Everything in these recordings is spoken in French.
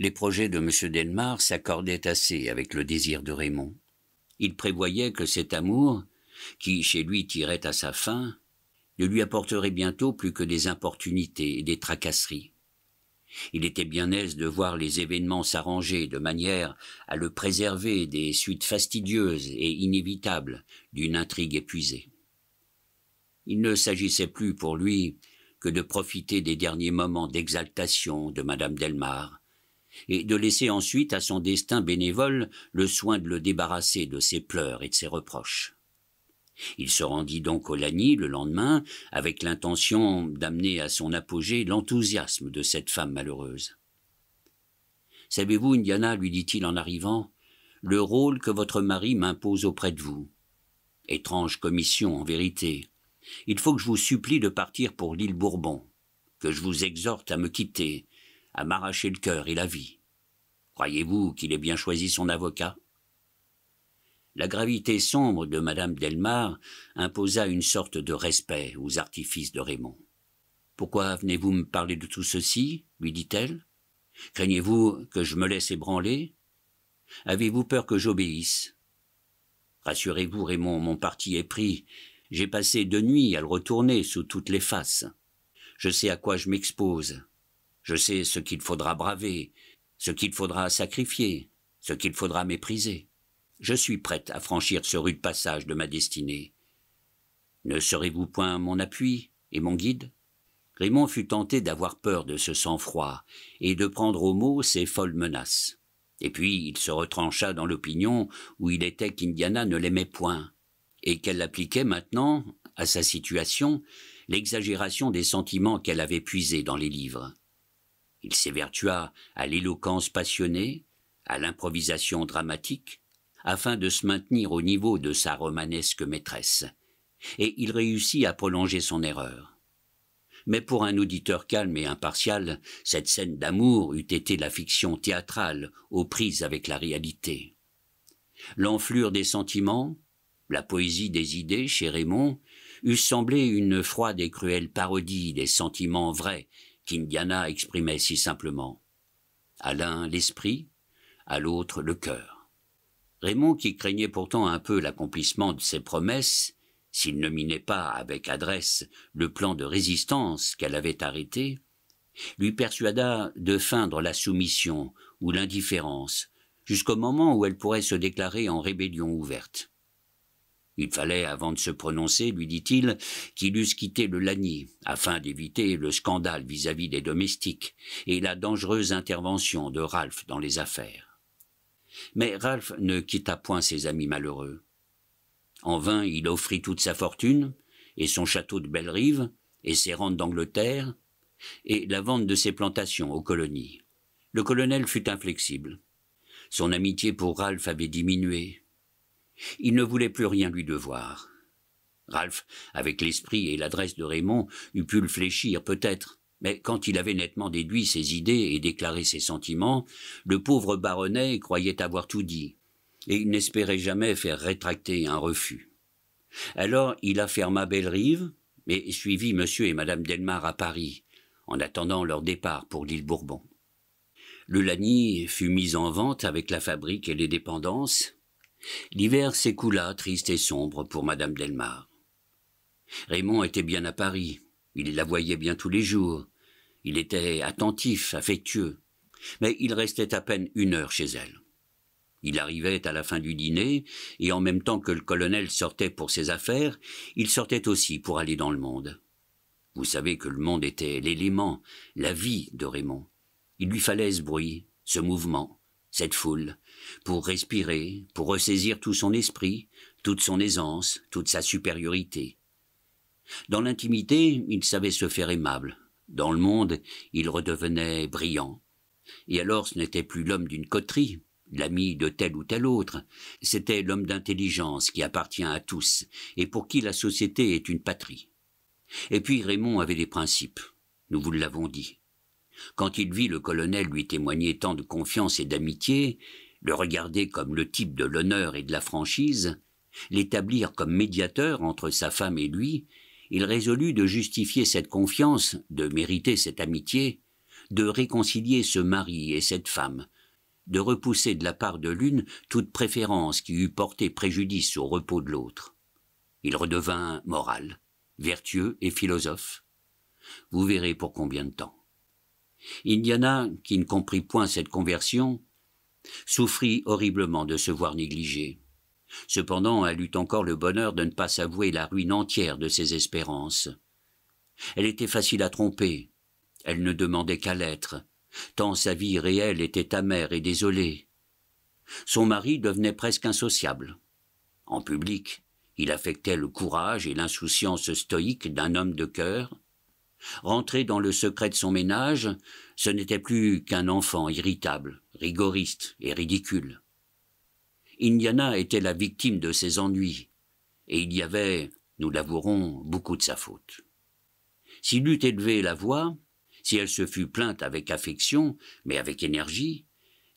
Les projets de M. Delmar s'accordaient assez avec le désir de Raymond. Il prévoyait que cet amour, qui chez lui tirait à sa fin, ne lui apporterait bientôt plus que des importunités et des tracasseries. Il était bien aise de voir les événements s'arranger de manière à le préserver des suites fastidieuses et inévitables d'une intrigue épuisée. Il ne s'agissait plus pour lui que de profiter des derniers moments d'exaltation de Madame Delmar, et de laisser ensuite à son destin bénévole le soin de le débarrasser de ses pleurs et de ses reproches. Il se rendit donc au Lagny le lendemain, avec l'intention d'amener à son apogée l'enthousiasme de cette femme malheureuse. Savez-vous, Indiana, lui dit-il en arrivant, le rôle que votre mari m'impose auprès de vous. Étrange commission, en vérité. Il faut que je vous supplie de partir pour l'île Bourbon, que je vous exhorte à me quitter, à m'arracher le cœur et la vie. Croyez-vous qu'il ait bien choisi son avocat La gravité sombre de Madame Delmar imposa une sorte de respect aux artifices de Raymond. Pourquoi venez-vous me parler de tout ceci lui dit-elle. Craignez-vous que je me laisse ébranler Avez-vous peur que j'obéisse Rassurez-vous, Raymond, mon parti est pris. J'ai passé deux nuits à le retourner sous toutes les faces. Je sais à quoi je m'expose. Je sais ce qu'il faudra braver, ce qu'il faudra sacrifier, ce qu'il faudra mépriser. Je suis prête à franchir ce rude passage de ma destinée. Ne serez-vous point mon appui et mon guide Raymond fut tenté d'avoir peur de ce sang-froid et de prendre au mot ses folles menaces. Et puis il se retrancha dans l'opinion où il était qu'Indiana ne l'aimait point, et qu'elle appliquait maintenant, à sa situation, l'exagération des sentiments qu'elle avait puisés dans les livres. Il s'évertua à l'éloquence passionnée, à l'improvisation dramatique, afin de se maintenir au niveau de sa romanesque maîtresse, et il réussit à prolonger son erreur. Mais pour un auditeur calme et impartial, cette scène d'amour eût été la fiction théâtrale aux prises avec la réalité. L'enflure des sentiments, la poésie des idées chez Raymond, eût semblé une froide et cruelle parodie des sentiments vrais qu'Indiana exprimait si simplement. À l'un l'esprit, à l'autre le cœur. Raymond, qui craignait pourtant un peu l'accomplissement de ses promesses, s'il ne minait pas avec adresse le plan de résistance qu'elle avait arrêté, lui persuada de feindre la soumission ou l'indifférence jusqu'au moment où elle pourrait se déclarer en rébellion ouverte. Il fallait, avant de se prononcer, lui dit-il, qu'il eussent quitté le lagny, afin d'éviter le scandale vis-à-vis -vis des domestiques et la dangereuse intervention de Ralph dans les affaires. Mais Ralph ne quitta point ses amis malheureux. En vain, il offrit toute sa fortune, et son château de Bellerive, et ses rentes d'Angleterre, et la vente de ses plantations aux colonies. Le colonel fut inflexible. Son amitié pour Ralph avait diminué, il ne voulait plus rien lui devoir. Ralph, avec l'esprit et l'adresse de Raymond, eût pu le fléchir peut-être, mais quand il avait nettement déduit ses idées et déclaré ses sentiments, le pauvre baronnet croyait avoir tout dit, et il n'espérait jamais faire rétracter un refus. Alors il afferma Bellerive, et suivit M. et madame Delmar à Paris, en attendant leur départ pour l'île Bourbon. Le Lagny fut mis en vente avec la fabrique et les dépendances, L'hiver s'écoula triste et sombre pour madame Delmar. Raymond était bien à Paris, il la voyait bien tous les jours, il était attentif, affectueux, mais il restait à peine une heure chez elle. Il arrivait à la fin du dîner, et en même temps que le colonel sortait pour ses affaires, il sortait aussi pour aller dans le monde. Vous savez que le monde était l'élément, la vie de Raymond. Il lui fallait ce bruit, ce mouvement, cette foule, pour respirer, pour ressaisir tout son esprit, toute son aisance, toute sa supériorité. Dans l'intimité, il savait se faire aimable. Dans le monde, il redevenait brillant. Et alors ce n'était plus l'homme d'une coterie, l'ami de tel ou tel autre, c'était l'homme d'intelligence qui appartient à tous et pour qui la société est une patrie. Et puis Raymond avait des principes, nous vous l'avons dit. Quand il vit le colonel lui témoigner tant de confiance et d'amitié, le regarder comme le type de l'honneur et de la franchise, l'établir comme médiateur entre sa femme et lui, il résolut de justifier cette confiance, de mériter cette amitié, de réconcilier ce mari et cette femme, de repousser de la part de l'une toute préférence qui eût porté préjudice au repos de l'autre. Il redevint moral, vertueux et philosophe. Vous verrez pour combien de temps. Indiana, qui ne comprit point cette conversion, souffrit horriblement de se voir négligée. Cependant, elle eut encore le bonheur de ne pas s'avouer la ruine entière de ses espérances. Elle était facile à tromper, elle ne demandait qu'à l'être, tant sa vie réelle était amère et désolée. Son mari devenait presque insociable. En public, il affectait le courage et l'insouciance stoïque d'un homme de cœur, Rentré dans le secret de son ménage, ce n'était plus qu'un enfant irritable, rigoriste et ridicule. Indiana était la victime de ses ennuis, et il y avait, nous l'avouerons, beaucoup de sa faute. S'il eût élevé la voix, si elle se fût plainte avec affection, mais avec énergie,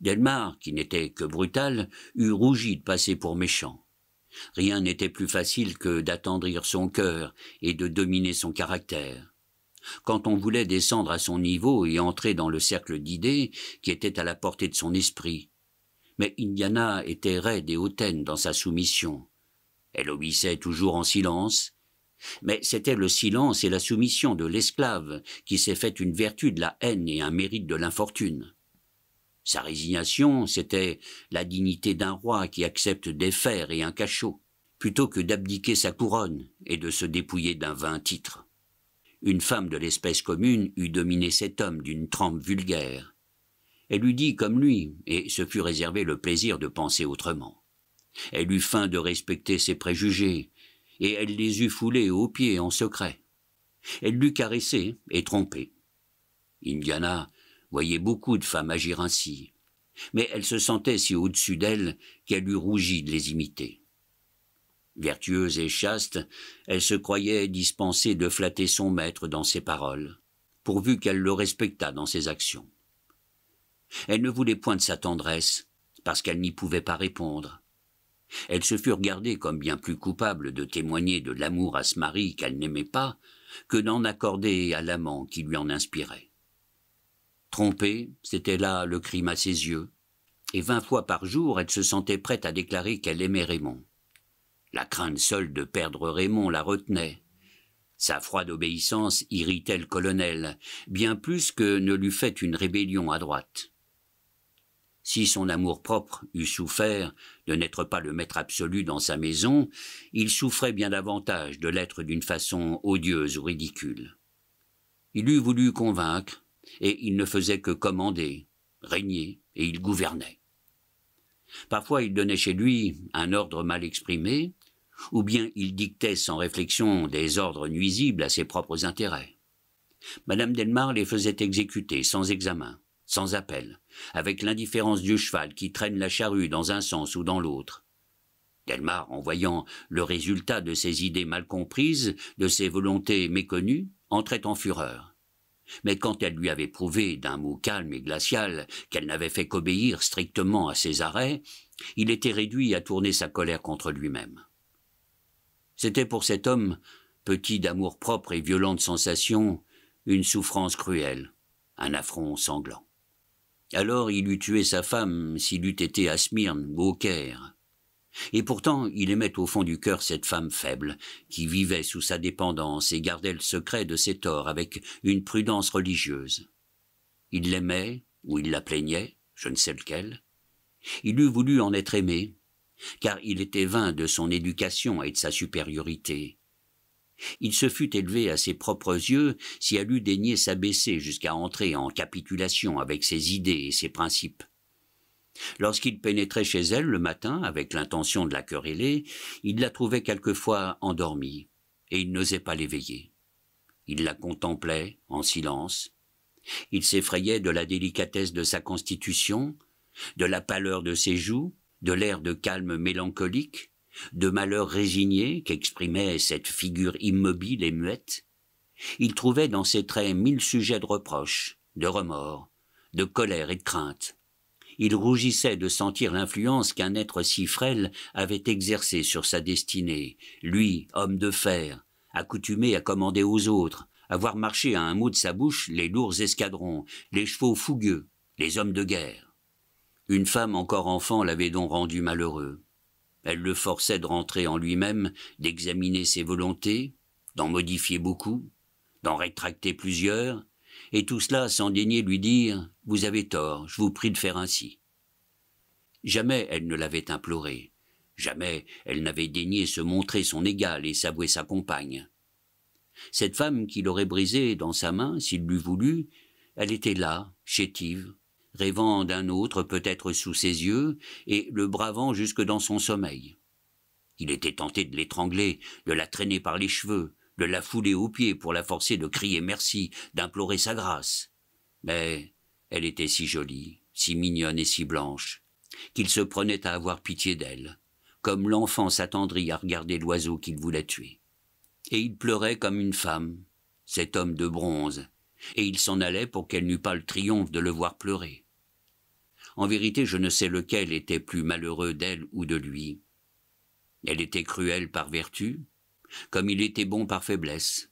Delmar, qui n'était que brutal, eût rougi de passer pour méchant. Rien n'était plus facile que d'attendrir son cœur et de dominer son caractère. Quand on voulait descendre à son niveau et entrer dans le cercle d'idées qui était à la portée de son esprit. Mais Indiana était raide et hautaine dans sa soumission. Elle obéissait toujours en silence, mais c'était le silence et la soumission de l'esclave qui s'est fait une vertu de la haine et un mérite de l'infortune. Sa résignation, c'était la dignité d'un roi qui accepte des fers et un cachot, plutôt que d'abdiquer sa couronne et de se dépouiller d'un vain titre. Une femme de l'espèce commune eût dominé cet homme d'une trempe vulgaire. Elle eût dit comme lui, et se fut réservé le plaisir de penser autrement. Elle eut faim de respecter ses préjugés, et elle les eût foulés aux pieds en secret. Elle l'eût caressé et trompé. Indiana voyait beaucoup de femmes agir ainsi, mais elle se sentait si au-dessus d'elle qu'elle eût rougi de les imiter. Vertueuse et chaste, elle se croyait dispensée de flatter son maître dans ses paroles, pourvu qu'elle le respectât dans ses actions. Elle ne voulait point de sa tendresse, parce qu'elle n'y pouvait pas répondre. Elle se fut regardée comme bien plus coupable de témoigner de l'amour à ce mari qu'elle n'aimait pas que d'en accorder à l'amant qui lui en inspirait. Trompée, c'était là le crime à ses yeux, et vingt fois par jour elle se sentait prête à déclarer qu'elle aimait Raymond. La crainte seule de perdre Raymond la retenait. Sa froide obéissance irritait le colonel, bien plus que ne l'eût fait une rébellion à droite. Si son amour-propre eût souffert de n'être pas le maître absolu dans sa maison, il souffrait bien davantage de l'être d'une façon odieuse ou ridicule. Il eût voulu convaincre, et il ne faisait que commander, régner, et il gouvernait. Parfois il donnait chez lui un ordre mal exprimé, ou bien il dictait sans réflexion des ordres nuisibles à ses propres intérêts. Madame Delmar les faisait exécuter sans examen, sans appel, avec l'indifférence du cheval qui traîne la charrue dans un sens ou dans l'autre. Delmar, en voyant le résultat de ses idées mal comprises, de ses volontés méconnues, entrait en fureur. Mais quand elle lui avait prouvé d'un mot calme et glacial qu'elle n'avait fait qu'obéir strictement à ses arrêts, il était réduit à tourner sa colère contre lui-même. C'était pour cet homme, petit d'amour-propre et violent sensation, une souffrance cruelle, un affront sanglant. Alors il eût tué sa femme s'il eût été à Smyrne ou au Caire. Et pourtant il aimait au fond du cœur cette femme faible, qui vivait sous sa dépendance et gardait le secret de ses torts avec une prudence religieuse. Il l'aimait, ou il la plaignait, je ne sais lequel. Il eût voulu en être aimé, car il était vain de son éducation et de sa supériorité. Il se fût élevé à ses propres yeux si elle eût daigné s'abaisser jusqu'à entrer en capitulation avec ses idées et ses principes. Lorsqu'il pénétrait chez elle le matin avec l'intention de la quereller, il la trouvait quelquefois endormie, et il n'osait pas l'éveiller. Il la contemplait en silence. Il s'effrayait de la délicatesse de sa constitution, de la pâleur de ses joues, de l'air de calme mélancolique, de malheur résigné qu'exprimait cette figure immobile et muette, il trouvait dans ses traits mille sujets de reproches, de remords, de colère et de crainte. Il rougissait de sentir l'influence qu'un être si frêle avait exercée sur sa destinée, lui, homme de fer, accoutumé à commander aux autres, à voir marcher à un mot de sa bouche les lourds escadrons, les chevaux fougueux, les hommes de guerre. Une femme encore enfant l'avait donc rendu malheureux. Elle le forçait de rentrer en lui-même, d'examiner ses volontés, d'en modifier beaucoup, d'en rétracter plusieurs, et tout cela sans daigner lui dire Vous avez tort, je vous prie de faire ainsi. Jamais elle ne l'avait imploré, jamais elle n'avait daigné se montrer son égal et s'avouer sa compagne. Cette femme qui l'aurait brisé dans sa main, s'il l'eût voulu, elle était là, chétive, rêvant d'un autre peut-être sous ses yeux, et le bravant jusque dans son sommeil. Il était tenté de l'étrangler, de la traîner par les cheveux, de la fouler aux pieds pour la forcer de crier merci, d'implorer sa grâce. Mais elle était si jolie, si mignonne et si blanche, qu'il se prenait à avoir pitié d'elle, comme l'enfant s'attendrit à regarder l'oiseau qu'il voulait tuer. Et il pleurait comme une femme, cet homme de bronze, et il s'en allait pour qu'elle n'eût pas le triomphe de le voir pleurer. En vérité, je ne sais lequel était plus malheureux d'elle ou de lui. Elle était cruelle par vertu, comme il était bon par faiblesse.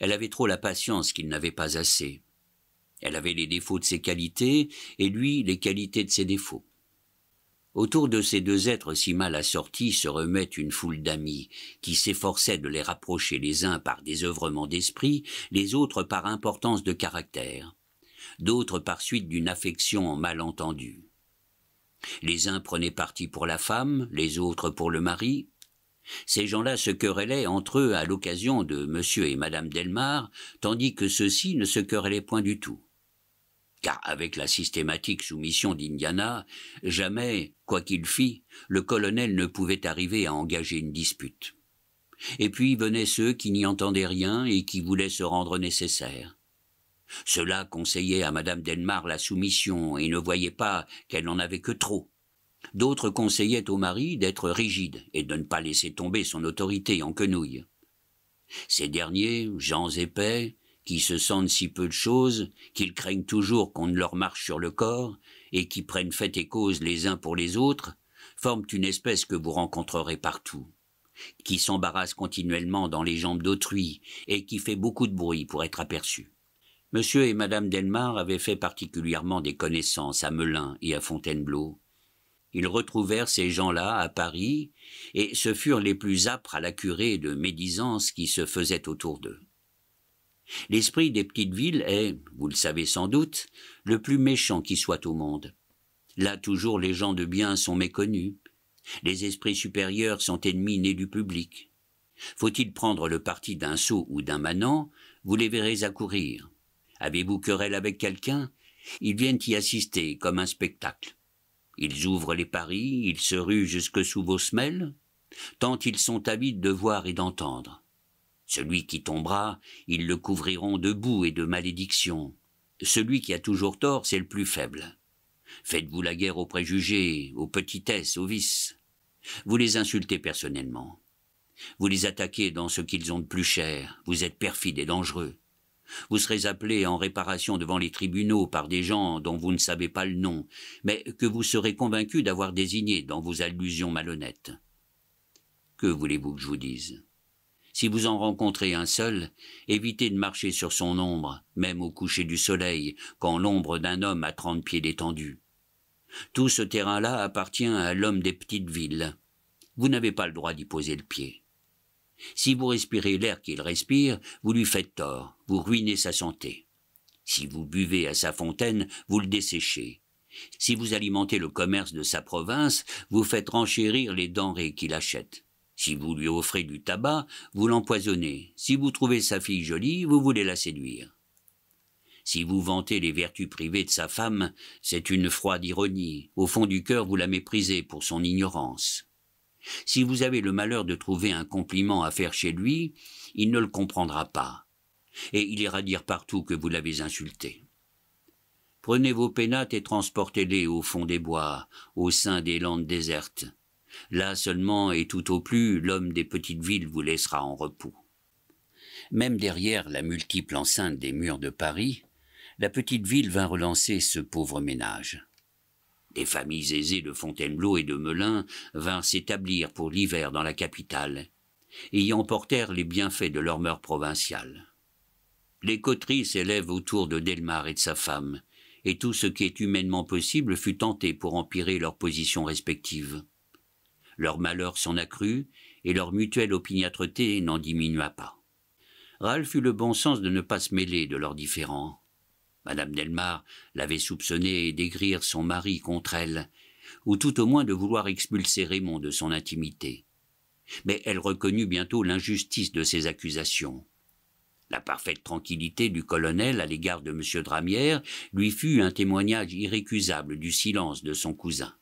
Elle avait trop la patience qu'il n'avait pas assez. Elle avait les défauts de ses qualités, et lui les qualités de ses défauts. Autour de ces deux êtres si mal assortis se remettent une foule d'amis, qui s'efforçaient de les rapprocher les uns par désœuvrement d'esprit, les autres par importance de caractère, d'autres par suite d'une affection mal entendue. Les uns prenaient parti pour la femme, les autres pour le mari. Ces gens-là se querellaient entre eux à l'occasion de monsieur et madame Delmar, tandis que ceux-ci ne se querellaient point du tout car avec la systématique soumission d'Indiana, jamais, quoi qu'il fît, le colonel ne pouvait arriver à engager une dispute. Et puis venaient ceux qui n'y entendaient rien et qui voulaient se rendre nécessaires. Cela conseillait à Madame Delmar la soumission et ne voyait pas qu'elle n'en avait que trop. D'autres conseillaient au mari d'être rigide et de ne pas laisser tomber son autorité en quenouille. Ces derniers, gens épais, qui se sentent si peu de choses, qu'ils craignent toujours qu'on ne leur marche sur le corps, et qui prennent fait et cause les uns pour les autres, forment une espèce que vous rencontrerez partout, qui s'embarrasse continuellement dans les jambes d'autrui, et qui fait beaucoup de bruit pour être aperçu. Monsieur et madame Delmar avaient fait particulièrement des connaissances à Melun et à Fontainebleau. Ils retrouvèrent ces gens-là à Paris, et ce furent les plus âpres à la curée de médisance qui se faisaient autour d'eux. L'esprit des petites villes est, vous le savez sans doute, le plus méchant qui soit au monde. Là toujours les gens de bien sont méconnus. Les esprits supérieurs sont ennemis nés du public. Faut-il prendre le parti d'un sot ou d'un manant, vous les verrez accourir. Avez-vous querelle avec quelqu'un Ils viennent y assister comme un spectacle. Ils ouvrent les paris, ils se ruent jusque sous vos semelles, tant ils sont avides de voir et d'entendre. Celui qui tombera, ils le couvriront de boue et de malédiction. Celui qui a toujours tort, c'est le plus faible. Faites-vous la guerre aux préjugés, aux petitesses, aux vices. Vous les insultez personnellement. Vous les attaquez dans ce qu'ils ont de plus cher. Vous êtes perfide et dangereux. Vous serez appelé en réparation devant les tribunaux par des gens dont vous ne savez pas le nom, mais que vous serez convaincu d'avoir désigné dans vos allusions malhonnêtes. Que voulez-vous que je vous dise si vous en rencontrez un seul, évitez de marcher sur son ombre, même au coucher du soleil, quand l'ombre d'un homme a trente pieds d'étendue. Tout ce terrain-là appartient à l'homme des petites villes. Vous n'avez pas le droit d'y poser le pied. Si vous respirez l'air qu'il respire, vous lui faites tort, vous ruinez sa santé. Si vous buvez à sa fontaine, vous le desséchez. Si vous alimentez le commerce de sa province, vous faites renchérir les denrées qu'il achète. Si vous lui offrez du tabac, vous l'empoisonnez. Si vous trouvez sa fille jolie, vous voulez la séduire. Si vous vantez les vertus privées de sa femme, c'est une froide ironie. Au fond du cœur, vous la méprisez pour son ignorance. Si vous avez le malheur de trouver un compliment à faire chez lui, il ne le comprendra pas, et il ira dire partout que vous l'avez insulté. Prenez vos pénates et transportez-les au fond des bois, au sein des landes désertes. Là seulement et tout au plus, l'homme des petites villes vous laissera en repos. Même derrière la multiple enceinte des murs de Paris, la petite ville vint relancer ce pauvre ménage. Des familles aisées de Fontainebleau et de Melun vinrent s'établir pour l'hiver dans la capitale, et y emportèrent les bienfaits de leur mœurs provinciale. Les coteries s'élèvent autour de Delmar et de sa femme, et tout ce qui est humainement possible fut tenté pour empirer leurs positions respectives. Leur malheur s'en accrut, et leur mutuelle opiniâtreté n'en diminua pas. Ralph eut le bon sens de ne pas se mêler de leurs différends. Madame Delmar l'avait soupçonné d'aigrir son mari contre elle, ou tout au moins de vouloir expulser Raymond de son intimité. Mais elle reconnut bientôt l'injustice de ses accusations. La parfaite tranquillité du colonel à l'égard de M. Dramière lui fut un témoignage irrécusable du silence de son cousin.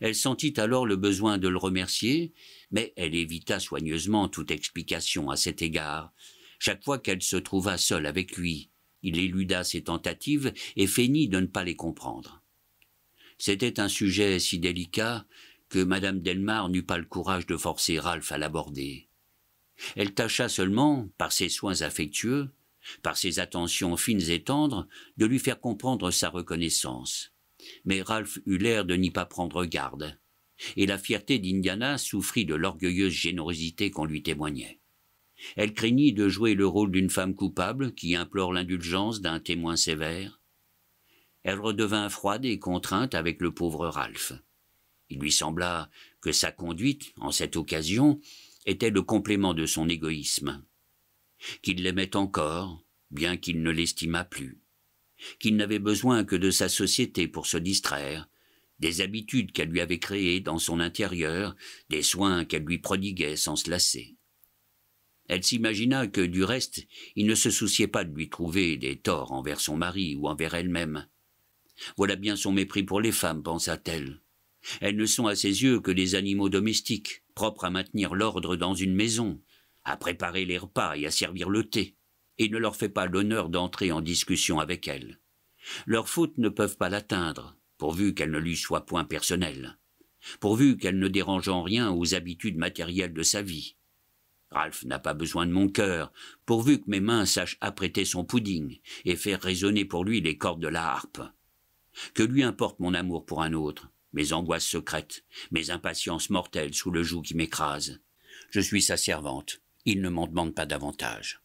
Elle sentit alors le besoin de le remercier, mais elle évita soigneusement toute explication à cet égard. Chaque fois qu'elle se trouva seule avec lui, il éluda ses tentatives et feignit de ne pas les comprendre. C'était un sujet si délicat que Madame Delmar n'eut pas le courage de forcer Ralph à l'aborder. Elle tâcha seulement, par ses soins affectueux, par ses attentions fines et tendres, de lui faire comprendre sa reconnaissance. Mais Ralph eut l'air de n'y pas prendre garde, et la fierté d'Indiana souffrit de l'orgueilleuse générosité qu'on lui témoignait. Elle craignit de jouer le rôle d'une femme coupable qui implore l'indulgence d'un témoin sévère. Elle redevint froide et contrainte avec le pauvre Ralph. Il lui sembla que sa conduite, en cette occasion, était le complément de son égoïsme, qu'il l'aimait encore, bien qu'il ne l'estimât plus qu'il n'avait besoin que de sa société pour se distraire, des habitudes qu'elle lui avait créées dans son intérieur, des soins qu'elle lui prodiguait sans se lasser. Elle s'imagina que, du reste, il ne se souciait pas de lui trouver des torts envers son mari ou envers elle-même. Voilà bien son mépris pour les femmes, pensa-t-elle. Elles ne sont à ses yeux que des animaux domestiques, propres à maintenir l'ordre dans une maison, à préparer les repas et à servir le thé et ne leur fait pas l'honneur d'entrer en discussion avec elle. Leurs fautes ne peuvent pas l'atteindre, pourvu qu'elles ne lui soient point personnelles, pourvu qu'elles ne dérange en rien aux habitudes matérielles de sa vie. Ralph n'a pas besoin de mon cœur, pourvu que mes mains sachent apprêter son pouding et faire résonner pour lui les cordes de la harpe. Que lui importe mon amour pour un autre, mes angoisses secrètes, mes impatiences mortelles sous le joug qui m'écrase. Je suis sa servante, il ne m'en demande pas davantage.